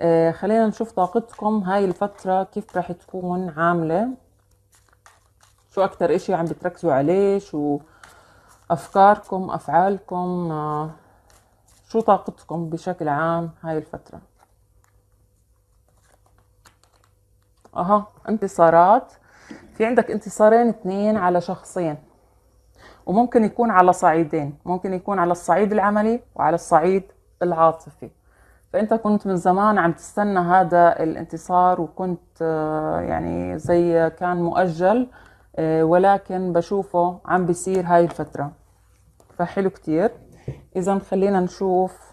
آه خلينا نشوف طاقتكم هاي الفترة كيف راح تكون عاملة شو أكتر إشي عم بتركزوا عليه شو أفكاركم أفعالكم آه شو طاقتكم بشكل عام هاي الفترة أها انتصارات في عندك انتصارين اثنين على شخصين وممكن يكون على صعيدين ممكن يكون على الصعيد العملي وعلى الصعيد العاطفي فانت كنت من زمان عم تستنى هذا الانتصار وكنت آه، يعني زي كان مؤجل آه، ولكن بشوفه عم بيصير هاي الفتره فحلو كتير اذا خلينا نشوف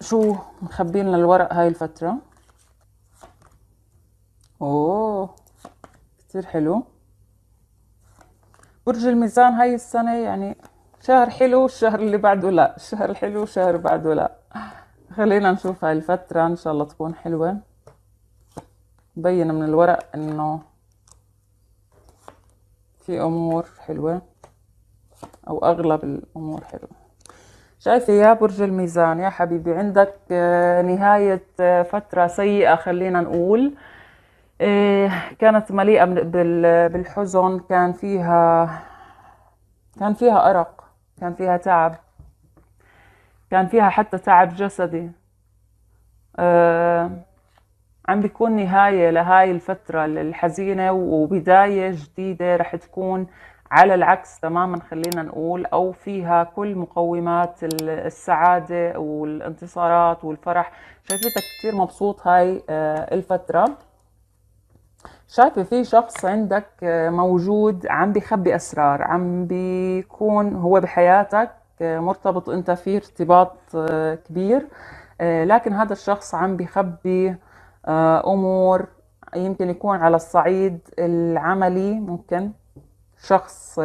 شو مخبي لنا الورق هاي الفتره اوه كتير حلو برج الميزان هاي السنه يعني شهر حلو الشهر اللي بعده لا الشهر الحلو الشهر بعده لا خلينا نشوف هاي الفترة ان شاء الله تكون حلوة بين من الورق انه في امور حلوة او اغلب الامور حلوة شايفة يا برج الميزان يا حبيبي عندك آه، نهاية آه، فترة سيئة خلينا نقول آه، كانت مليئة بالحزن كان فيها كان فيها أرق كان فيها تعب كان فيها حتى تعب جسدي آه عم بيكون نهاية لهاي الفترة الحزينة وبداية جديدة رح تكون على العكس تماما خلينا نقول أو فيها كل مقومات السعادة والانتصارات والفرح شايفتك كتير مبسوط هاي آه، الفترة شايفه في شخص عندك آه، موجود عم بخبي أسرار عم بيكون هو بحياتك آه، مرتبط أنت فيه ارتباط آه، كبير لكن هذا الشخص عم بخبي أمور يمكن يكون على الصعيد العملي ممكن شخص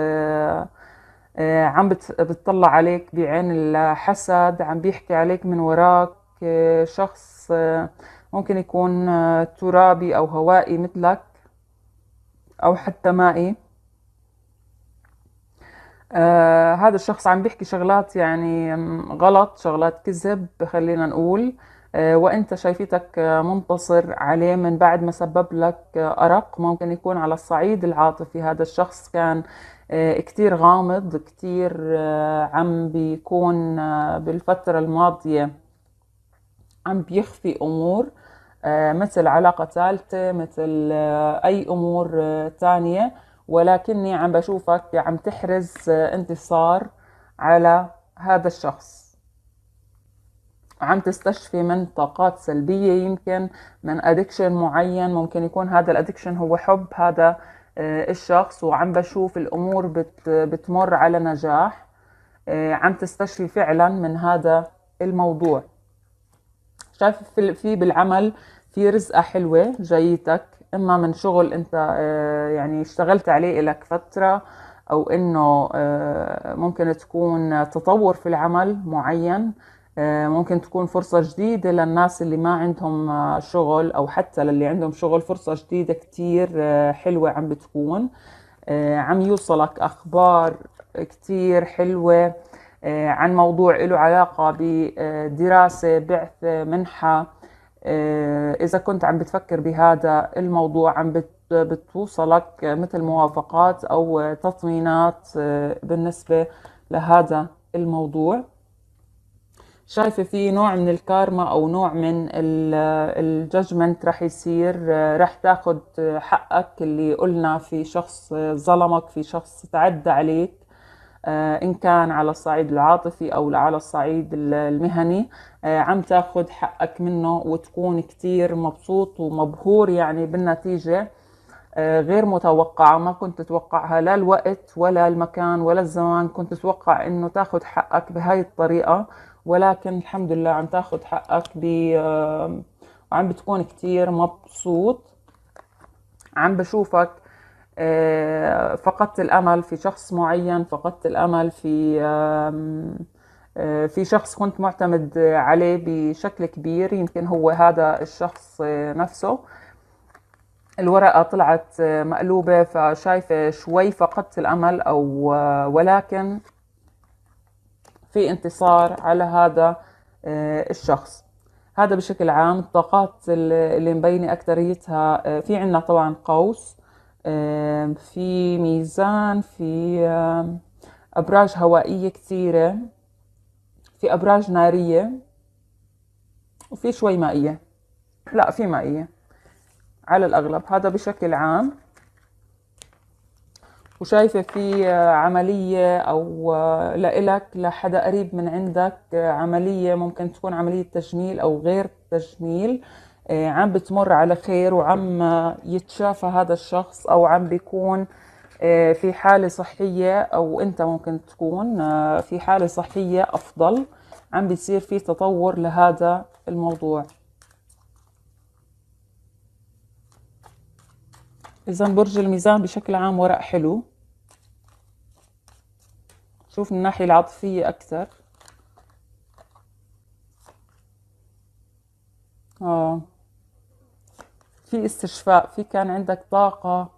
عم بتطلع عليك بعين الحسد عم بيحكي عليك من وراك شخص ممكن يكون ترابي أو هوائي مثلك أو حتى مائي إيه. آه هذا الشخص عم بيحكي شغلات يعني غلط شغلات كذب خلينا نقول آه وانت شايفتك منتصر عليه من بعد ما سبب لك أرق ممكن يكون على الصعيد العاطفي هذا الشخص كان آه كتير غامض كتير آه عم بيكون آه بالفترة الماضية عم بيخفي أمور آه، مثل علاقة ثالثة مثل آه، أي أمور تانية آه، ولكني عم بشوفك عم تحرز انتصار على هذا الشخص عم تستشفي من طاقات سلبية يمكن من أدكشن معين ممكن يكون هذا الأدكشن هو حب هذا الشخص وعم بشوف الأمور بت بتمر على نجاح عم تستشفي فعلا من هذا الموضوع شايف في بالعمل في رزقة حلوة جايتك اما من شغل انت آه، يعني اشتغلت عليه لك فترة او انه آه، ممكن تكون تطور في العمل معين آه، ممكن تكون فرصة جديدة للناس اللي ما عندهم شغل أو حتى للي عندهم شغل فرصة جديدة كتير حلوة عم بتكون عم يوصلك أخبار كتير حلوة عن موضوع له علاقة بدراسة بعثة منحة آه، إذا كنت عم بتفكر بهذا الموضوع عم بتوصلك مثل موافقات أو تطمينات آه، بالنسبة لهذا الموضوع شايفة في نوع من الكارما أو نوع من الججمنت رح يصير آه، رح تاخد حقك اللي قلنا في شخص ظلمك في شخص تعدى عليك آه، إن كان على الصعيد العاطفي أو على الصعيد المهني آه، عم تاخذ حقك منه وتكون كتير مبسوط ومبهور يعني بالنتيجة آه، غير متوقعة ما كنت تتوقعها لا الوقت ولا المكان ولا الزمان كنت تتوقع إنه تاخذ حقك بهاي الطريقة ولكن الحمد لله عم تاخذ حقك ب وعم بتكون كتير مبسوط عم بشوفك آه، فقدت الامل في شخص معين فقدت الامل في آه، في شخص كنت معتمد عليه بشكل كبير يمكن هو هذا الشخص آه، نفسه الورقة طلعت مقلوبة فشايفة شوي فقدت الأمل أو ولكن في انتصار على هذا الشخص هذا بشكل عام الطاقات اللي مبينة اكثريتها في عنا طبعا قوس في ميزان في أبراج هوائية كثيرة في أبراج نارية وفي شوي مائية لا في مائية على الأغلب هذا بشكل عام وشايفة في آه، عملية أو آه، لإلك لحدا قريب من عندك آه، عملية ممكن تكون عملية تجميل أو غير تجميل آه، عم بتمر على خير وعم يتشافى هذا الشخص او عم بيكون آه، في حالة صحية او انت ممكن تكون آه، في حالة صحية افضل عم بيصير في تطور لهذا الموضوع اذا برج الميزان بشكل عام ورق حلو شوف من الناحية العاطفية اكثر اه في استشفاء في كان عندك طاقة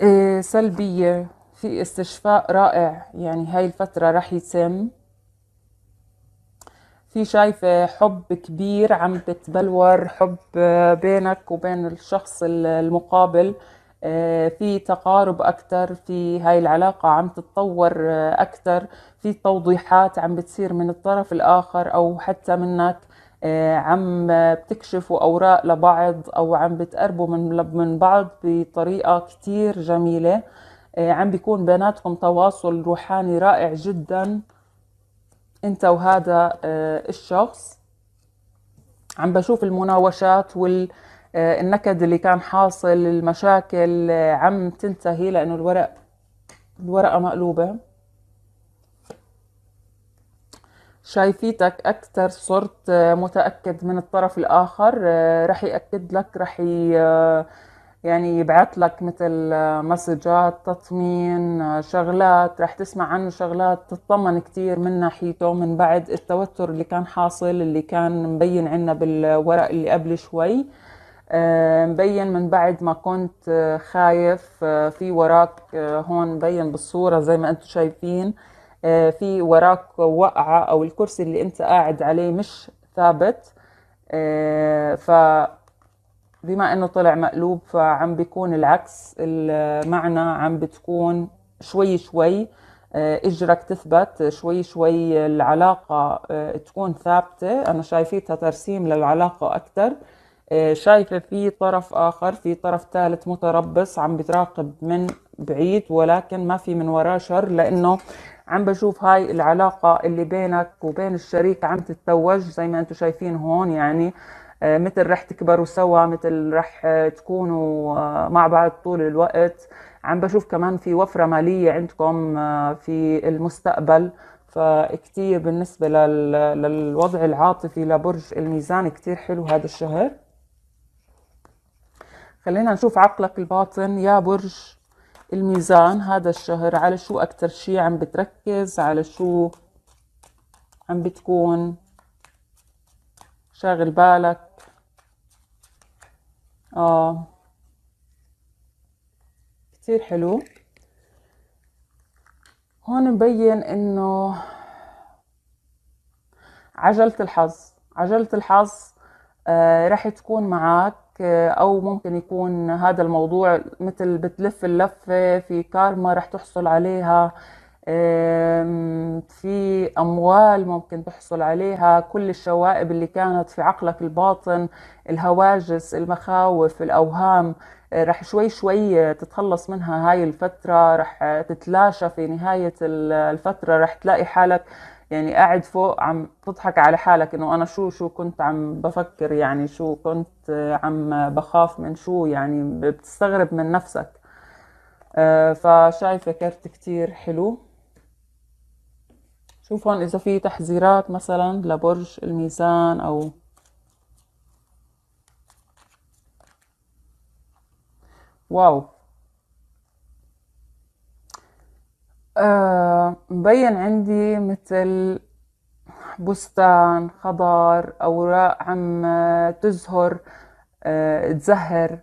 إيه، سلبية في استشفاء رائع يعني هاي الفترة رح يتم في شايفة حب كبير عم بتبلور حب بينك وبين الشخص المقابل إيه، في تقارب أكتر في هاي العلاقة عم تتطور أكتر في توضيحات عم بتصير من الطرف الآخر أو حتى منك آه، عم بتكشفوا أوراق لبعض أو عم بتقربوا من من بعض بطريقة كتير جميلة آه، عم بيكون بيناتكم تواصل روحاني رائع جدا انت وهذا آه، الشخص عم بشوف المناوشات والنكد اللي كان حاصل المشاكل عم تنتهي لأنه الورق الورقة مقلوبة شايفيتك أكثر صرت متأكد من الطرف الآخر آه، رح يأكد لك رح آه، يعني يبعث لك مثل آه، مسجات تطمين شغلات رح تسمع عنه شغلات تطمن كتير من ناحيته من بعد التوتر اللي كان حاصل اللي كان مبين عنا بالورق اللي قبل شوي مبين من بعد ما كنت خايف في وراك هون مبين بالصورة زي ما انتم شايفين آه، في وراك وقعة أو الكرسي اللي أنت قاعد عليه مش ثابت آه، فبما أنه طلع مقلوب فعم بيكون العكس المعنى عم بتكون شوي شوي آه، اجرك تثبت شوي شوي العلاقة تكون ثابتة أنا شايفيتها ترسيم للعلاقة أكثر شايفة في طرف آخر في طرف ثالث متربص عم بتراقب من بعيد ولكن ما في من وراه شر لأنه عم بشوف هاي العلاقة اللي بينك وبين الشريك عم تتوج زي ما انتم شايفين هون يعني آه، مثل رح تكبروا سوا مثل رح آه، تكونوا آه، مع بعض طول الوقت عم بشوف كمان في وفرة مالية عندكم في المستقبل فكتير بالنسبة للوضع العاطفي لبرج الميزان كتير حلو هذا الشهر خلينا نشوف عقلك الباطن يا برج الميزان هذا الشهر على شو أكتر شيء عم بتركز على شو عم بتكون شاغل بالك آه كتير حلو هون مبين إنه عجلة الحظ عجلة الحظ آه رح تكون معك او ممكن يكون هذا الموضوع مثل بتلف اللفه في كارما رح تحصل عليها في اموال ممكن تحصل عليها كل الشوائب اللي كانت في عقلك الباطن الهواجس المخاوف الاوهام آه، رح شوي شوي تتخلص منها هاي الفتره رح تتلاشى في نهايه الفتره رح تلاقي حالك يعني قاعد فوق عم تضحك على حالك انه انا شو شو كنت عم بفكر يعني شو كنت آه، عم بخاف من شو يعني بتستغرب من نفسك آه، فشايفة كرت كتير حلو شوف هون اذا في تحذيرات مثلا لبرج الميزان او واو آه مبين عندي مثل بستان خضار أوراق عم تزهر آه تزهر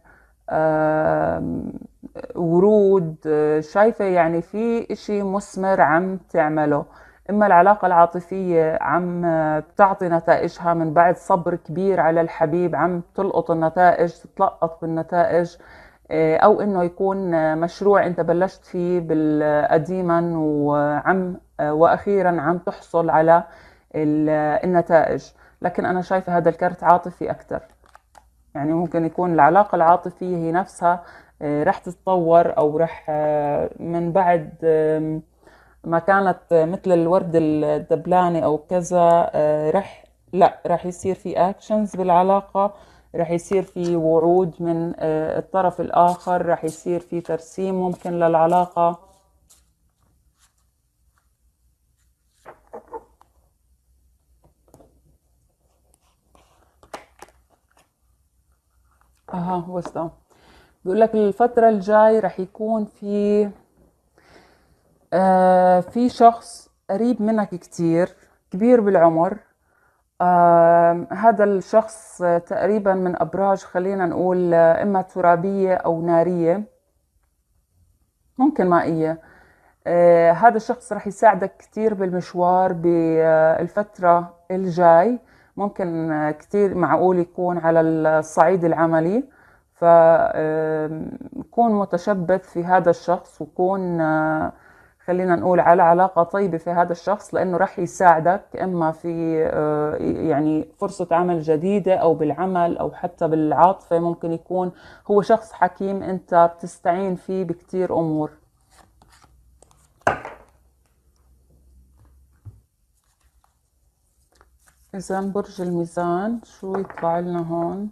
آه ورود شايفة يعني في إشي مثمر عم تعمله إما العلاقة العاطفية عم بتعطي نتائجها من بعد صبر كبير على الحبيب عم تلقط النتائج تتلقط بالنتائج آه، او انه يكون آه، مشروع انت بلشت فيه قديما وعم آه، واخيرا عم تحصل على النتائج لكن انا شايفه هذا الكرت عاطفي اكثر يعني ممكن يكون العلاقه العاطفيه هي نفسها رح تتطور او رح من بعد ما كانت مثل الورد الدبلاني او كذا رح لا رح يصير في اكشنز بالعلاقه رح يصير في وعود من آه، الطرف الآخر رح يصير في ترسيم ممكن للعلاقة اها وصلوا بيقول لك الفترة الجاي رح يكون في آه في شخص قريب منك كتير كبير بالعمر آه هذا الشخص تقريبا من أبراج خلينا نقول إما ترابية أو نارية ممكن مائية آه هذا الشخص رح يساعدك كتير بالمشوار بالفترة الجاي ممكن كتير معقول يكون على الصعيد العملي فكون متشبث في هذا الشخص وكون آه خلينا نقول على علاقة طيبة في هذا الشخص لأنه رح يساعدك إما في آه، يعني فرصة عمل جديدة أو بالعمل أو حتى بالعاطفة ممكن يكون هو شخص حكيم أنت بتستعين فيه بكتير أمور إذا برج الميزان شو يطلع لنا هون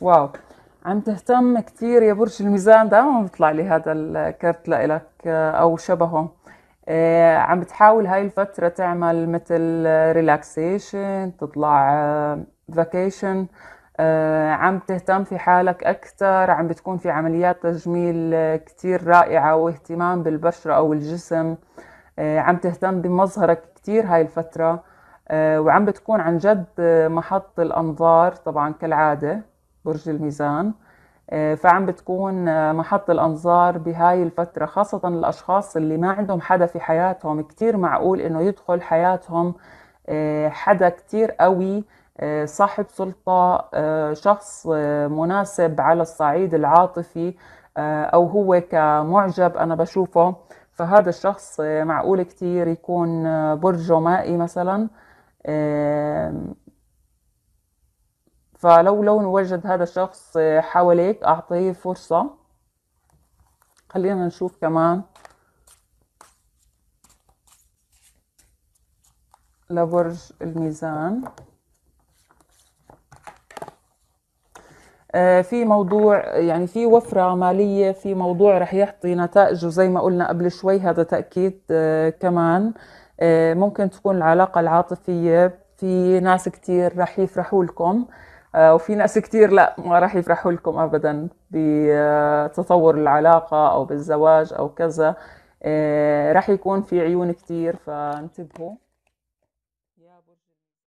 واو عم تهتم كثير يا برج الميزان دائما بيطلع لي هذا الكرت لإلك آه، أو شبهه آه، عم بتحاول هاي الفترة تعمل مثل ريلاكسيشن تطلع فاكيشن آه، عم تهتم في حالك أكثر عم بتكون في عمليات تجميل كثير رائعة واهتمام بالبشرة أو الجسم عم تهتم بمظهرك كثير هاي الفترة وعم بتكون عن جد محط الأنظار طبعا كالعادة برج الميزان آه، فعم بتكون آه، محط الأنظار بهاي الفترة خاصة الأشخاص اللي ما عندهم حدا في حياتهم كتير معقول إنه يدخل حياتهم آه، حدا كتير قوي صاحب سلطة شخص مناسب على الصعيد العاطفي أو هو كمعجب أنا بشوفه فهذا الشخص معقول كتير يكون برجه مائي مثلا فلو لو نوجد هذا الشخص حواليك أعطيه فرصة خلينا نشوف كمان لبرج الميزان آه، في موضوع يعني في وفرة مالية في موضوع رح يعطي نتائجه زي ما قلنا قبل شوي هذا تأكيد آه، كمان آه، ممكن تكون العلاقة العاطفية في ناس كتير رح يفرحوا لكم آه، وفي ناس كتير لا ما راح يفرحوا لكم ابدا بتطور العلاقه او بالزواج او كذا آه، راح يكون في عيون كتير فانتبهوا